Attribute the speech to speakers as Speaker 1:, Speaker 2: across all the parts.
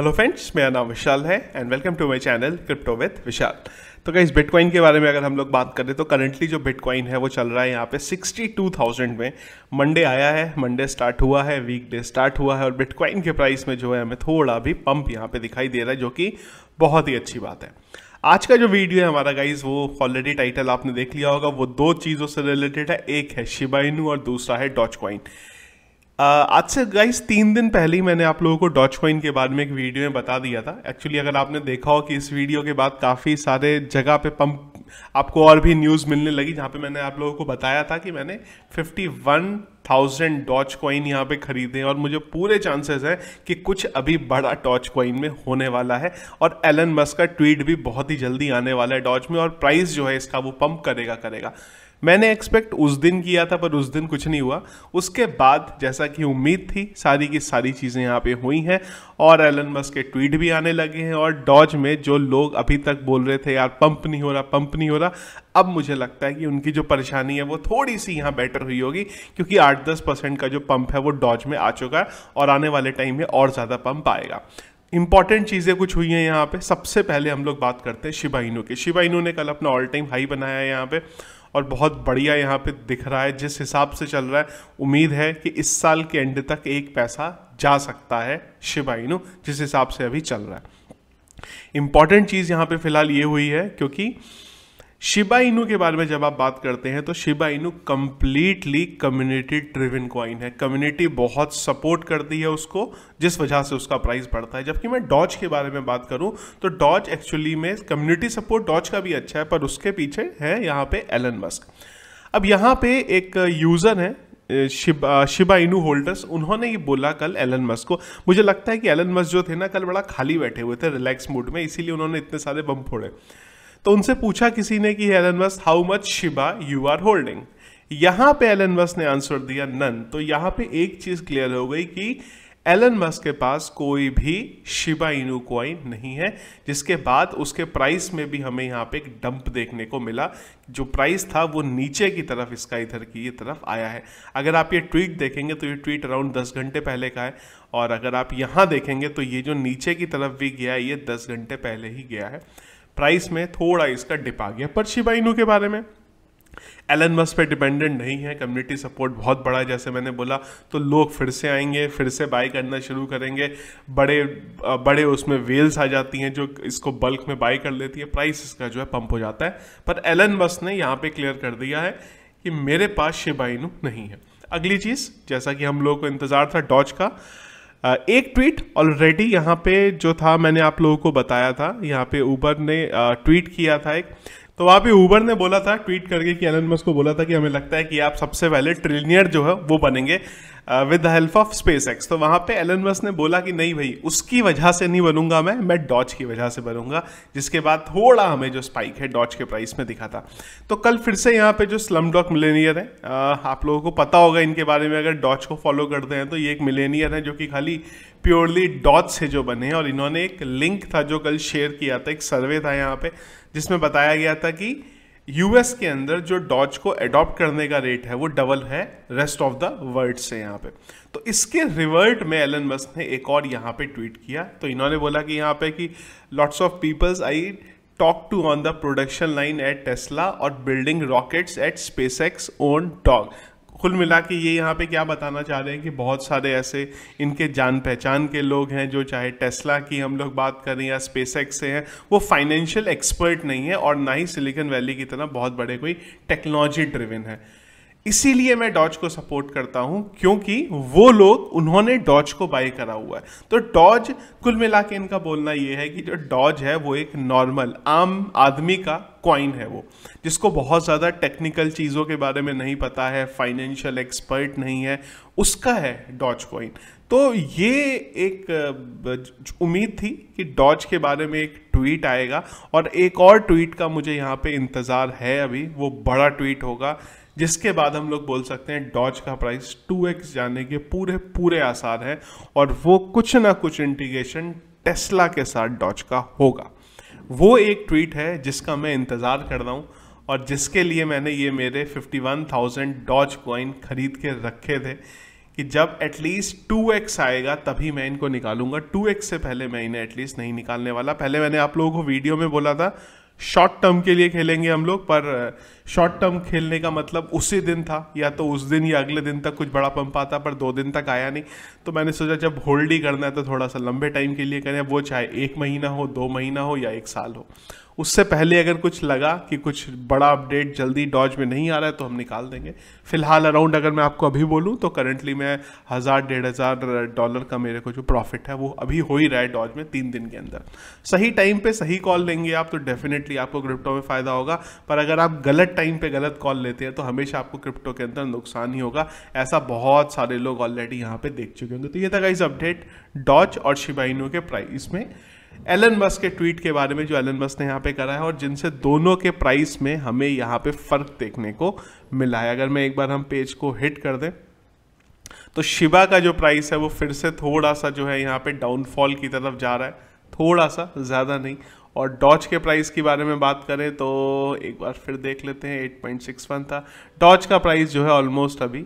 Speaker 1: hello friends मेरा नाम विशाल है and welcome to my channel crypto with Vishal तो क्या इस बिटकॉइन के बारे में अगर हम लोग बात करें तो करंटली जो बिटकॉइन है वो चल रहा है यहाँ पे 62,000 में मंडे आया है मंडे स्टार्ट हुआ है वीकडे स्टार्ट हुआ है और बिटकॉइन के प्राइस में जो है हमें थोड़ा भी पंप यहाँ पे दिखाई दे रहा है जो कि बहुत ही अच्छी बात है आज का जो वीडियो है हमारा गाइज वो ऑलरेडी टाइटल आपने देख लिया होगा वो दो चीज़ों से रिलेटेड है एक है शिबाइनू और दूसरा है डॉच कॉइन आज से गाइस तीन दिन पहले ही मैंने आप लोगों को डॉच कॉइन के बारे में एक वीडियो में बता दिया था एक्चुअली अगर आपने देखा हो कि इस वीडियो के बाद काफ़ी सारे जगह पे पंप आपको और भी न्यूज़ मिलने लगी जहाँ पे मैंने आप लोगों को बताया था कि मैंने 51,000 डॉच कॉइन यहाँ पे खरीदे और मुझे पूरे चांसेस हैं कि कुछ अभी बड़ा टॉच कॉइन में होने वाला है और एलन मस्क का ट्वीट भी बहुत ही जल्दी आने वाला है डॉच में और प्राइस जो है इसका वो पंप करेगा करेगा मैंने एक्सपेक्ट उस दिन किया था पर उस दिन कुछ नहीं हुआ उसके बाद जैसा कि उम्मीद थी सारी की सारी चीज़ें यहाँ पे हुई हैं और एलन मस्क के ट्वीट भी आने लगे हैं और डॉज में जो लोग अभी तक बोल रहे थे यार पंप नहीं हो रहा पंप नहीं हो रहा अब मुझे लगता है कि उनकी जो परेशानी है वो थोड़ी सी यहाँ बेटर हुई होगी क्योंकि आठ दस परसेंट का जो पंप है वो डॉज में आ चुका है और आने वाले टाइम में और ज़्यादा पंप आएगा इंपॉर्टेंट चीज़ें कुछ हुई हैं यहाँ पे सबसे पहले हम लोग बात करते हैं शिबाइनू की शिबाइनू ने कल अपना ऑल टाइम हाई बनाया है यहाँ पर और बहुत बढ़िया यहाँ पे दिख रहा है जिस हिसाब से चल रहा है उम्मीद है कि इस साल के एंड तक एक पैसा जा सकता है शिवाइनो जिस हिसाब से अभी चल रहा है इंपॉर्टेंट चीज़ यहाँ पे फिलहाल ये हुई है क्योंकि शिबा इनू के बारे में जब आप बात करते हैं तो Shiba Inu completely community driven coin है कम्युनिटी बहुत सपोर्ट करती है उसको जिस वजह से उसका प्राइस बढ़ता है जबकि मैं डॉज के बारे में बात करूं तो डॉज एक्चुअली में कम्युनिटी सपोर्ट डॉज का भी अच्छा है पर उसके पीछे है यहाँ पे एलन मस्क अब यहाँ पे एक यूज़र है शिबा शिबा इनू होल्डर्स उन्होंने ये बोला कल एलन मस्क को मुझे लगता है कि एलन मस्क जो थे ना कल बड़ा खाली बैठे हुए थे रिलैक्स मूड में इसीलिए उन्होंने इतने सारे बम फोड़े तो उनसे पूछा किसी ने कि Elon was how much Shiba you are holding यहां पे एलन वस ने आंसर दिया नन तो यहाँ पे एक चीज क्लियर हो गई कि एलन मस्क के पास कोई भी शिबा इनू क्वाइन नहीं है जिसके बाद उसके प्राइस में भी हमें यहाँ पे एक डंप देखने को मिला जो प्राइस था वो नीचे की तरफ इसका इधर की ये तरफ आया है अगर आप ये ट्वीट देखेंगे तो ये ट्वीट अराउंड 10 घंटे पहले का है और अगर आप यहाँ देखेंगे तो ये जो नीचे की तरफ भी गया है ये दस घंटे पहले ही गया है प्राइस में थोड़ा इसका डिप आ गया पर शिबा इनू के बारे में एलन बस पे डिपेंडेंट नहीं है कम्युनिटी सपोर्ट बहुत बड़ा है जैसे मैंने बोला तो लोग फिर से आएंगे फिर से बाय करना शुरू करेंगे बड़े बड़े उसमें वेल्स आ जाती हैं जो इसको बल्क में बाय कर लेती है प्राइस इसका जो है पंप हो जाता है पर एलन बस ने यहाँ पे क्लियर कर दिया है कि मेरे पास शिबाइनू नहीं है अगली चीज़ जैसा कि हम लोग को इंतज़ार था डॉच का एक ट्वीट ऑलरेडी यहाँ पे जो था मैंने आप लोगों को बताया था यहाँ पे ऊबर ने ट्वीट किया था एक तो वहाँ पे ऊबर ने बोला था ट्वीट करके कि एलन मस्क को बोला था कि हमें लगता है कि आप सबसे पहले ट्रिलियनियर जो है वो बनेंगे with the help of SpaceX तो वहाँ पे एलन मस्क ने बोला कि नहीं भाई उसकी वजह से नहीं बनूंगा मैं मैं डॉच की वजह से बनूंगा जिसके बाद थोड़ा हमें जो स्पाइक है डॉच के प्राइस में दिखा था तो कल फिर से यहाँ पे जो स्लम डॉक मिलेनियर है uh, आप लोगों को पता होगा इनके बारे में अगर डॉच को फॉलो करते हैं तो ये एक मिलेनियर है जो कि खाली प्योरली डॉच से जो बने हैं और इन्होंने एक लिंक था जो कल शेयर किया था एक सर्वे था यहाँ पे जिसमें बताया गया था कि यूएस के अंदर जो डॉज को एडॉप्ट करने का रेट है वो डबल है रेस्ट ऑफ द वर्ल्ड से यहाँ पे तो इसके रिवर्ट में एलन मस्क ने एक और यहाँ पे ट्वीट किया तो इन्होंने बोला कि यहाँ पे कि lots of peoples I talk to on the production line at Tesla और building rockets at SpaceX own dog कुल मिला के ये यहाँ पे क्या बताना चाह रहे हैं कि बहुत सारे ऐसे इनके जान पहचान के लोग हैं जो चाहे टेस्ला की हम लोग बात करें या स्पेस से हैं वो फाइनेंशियल एक्सपर्ट नहीं है और ना ही सिलिकन वैली की तरह बहुत बड़े कोई टेक्नोलॉजी ड्रिवन है इसीलिए मैं डॉज को सपोर्ट करता हूं क्योंकि वो लोग उन्होंने डॉज को बाई करा हुआ है तो डॉज कुल मिला के इनका बोलना ये है कि जो डॉज है वो एक नॉर्मल आम आदमी का क्वाइन है वो जिसको बहुत ज़्यादा टेक्निकल चीज़ों के बारे में नहीं पता है फाइनेंशियल एक्सपर्ट नहीं है उसका है डॉज क्वाइन तो ये एक उम्मीद थी कि डॉज के बारे में एक ट्वीट आएगा और एक और ट्वीट का मुझे यहाँ पे इंतज़ार है अभी वो बड़ा ट्वीट होगा जिसके बाद हम लोग बोल सकते हैं डॉज का प्राइस 2x जाने के पूरे पूरे आसार हैं और वो कुछ ना कुछ इंटीग्रेशन टेस्ला के साथ डॉज का होगा वो एक ट्वीट है जिसका मैं इंतज़ार कर रहा हूँ और जिसके लिए मैंने ये मेरे 51,000 डॉज कॉइन खरीद के रखे थे कि जब एटलीस्ट टू एक्स आएगा तभी मैं इनको निकालूंगा टू एक्स से पहले मैं इन्हें एटलीस्ट नहीं निकालने वाला पहले मैंने आप लोगों को वीडियो में बोला था शॉर्ट टर्म के लिए खेलेंगे हम लोग पर शॉर्ट uh, टर्म खेलने का मतलब उसी दिन था या तो उस दिन या अगले दिन तक कुछ बड़ा पंप आता पर दो दिन तक आया नहीं तो मैंने सोचा जब होल्ड ही करना है तो थोड़ा सा लंबे टाइम के लिए करें वो चाहे एक महीना हो दो महीना हो या एक साल हो उससे पहले अगर कुछ लगा कि कुछ बड़ा अपडेट जल्दी डॉज में नहीं आ रहा है तो हम निकाल देंगे फिलहाल अराउंड अगर मैं आपको अभी बोलूँ तो करंटली मैं हज़ार डेढ़ हज़ार डॉलर का मेरे को जो प्रॉफिट है वो अभी हो ही रहा है डॉज में तीन दिन के अंदर सही टाइम पे सही कॉल लेंगे आप तो डेफिनेटली आपको क्रिप्टो में फ़ायदा होगा पर अगर आप गलत टाइम पर गलत कॉल लेते हैं तो हमेशा आपको क्रिप्टो के अंदर नुकसान ही होगा ऐसा बहुत सारे लोग ऑलरेडी यहाँ पे देख चुके होंगे तो ये था इस अपडेट डॉज और शिबाइनों के प्राइस में एलन मस्क के ट्वीट के बारे में जो एलन मस्क ने यहाँ पे करा है और जिनसे दोनों के प्राइस में हमें यहाँ पे फ़र्क देखने को मिला है अगर मैं एक बार हम पेज को हिट कर दें तो शिवा का जो प्राइस है वो फिर से थोड़ा सा जो है यहाँ पे डाउनफॉल की तरफ जा रहा है थोड़ा सा ज़्यादा नहीं और डॉच के प्राइस के बारे में बात करें तो एक बार फिर देख लेते हैं 8.61 था डॉच का प्राइस जो है ऑलमोस्ट अभी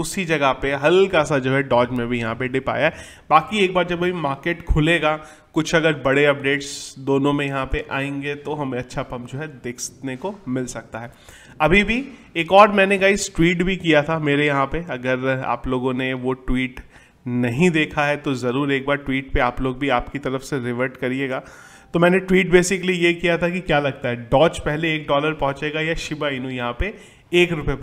Speaker 1: उसी जगह पे हल्का सा जो है डॉज में भी यहाँ पे डिप आया है बाकी एक बार जब भाई मार्केट खुलेगा कुछ अगर बड़े अपडेट्स दोनों में यहाँ पे आएंगे तो हमें अच्छा पंप जो है देखने को मिल सकता है अभी भी एक और मैंने कहा ट्वीट भी किया था मेरे यहाँ पे अगर आप लोगों ने वो ट्वीट नहीं देखा है तो ज़रूर एक बार ट्वीट पे आप लोग भी आपकी तरफ से रिवर्ट करिएगा तो मैंने ट्वीट बेसिकली ये किया था कि क्या लगता है डॉच पहले एक डॉलर पहुंचेगा या शिबा इनू यहाँ पे एक रुपये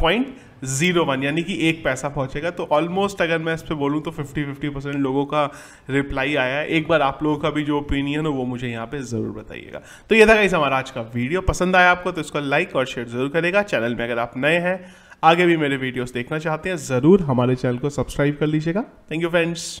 Speaker 1: पॉइंट ज़ीरो वन यानी कि एक पैसा पहुंचेगा तो ऑलमोस्ट अगर मैं इस पर बोलूँ तो फिफ्टी फिफ्टी परसेंट लोगों का रिप्लाई आया है एक बार आप लोगों का भी जो ओपिनियन हो वो मुझे यहाँ पे ज़रूर बताइएगा तो ये था गाइस हमारा आज का वीडियो पसंद आया आपको तो इसको लाइक और शेयर ज़रूर करेगा चैनल में अगर आप नए हैं आगे भी मेरे वीडियोस देखना चाहते हैं ज़रूर हमारे चैनल को सब्सक्राइब कर लीजिएगा थैंक यू फ्रेंड्स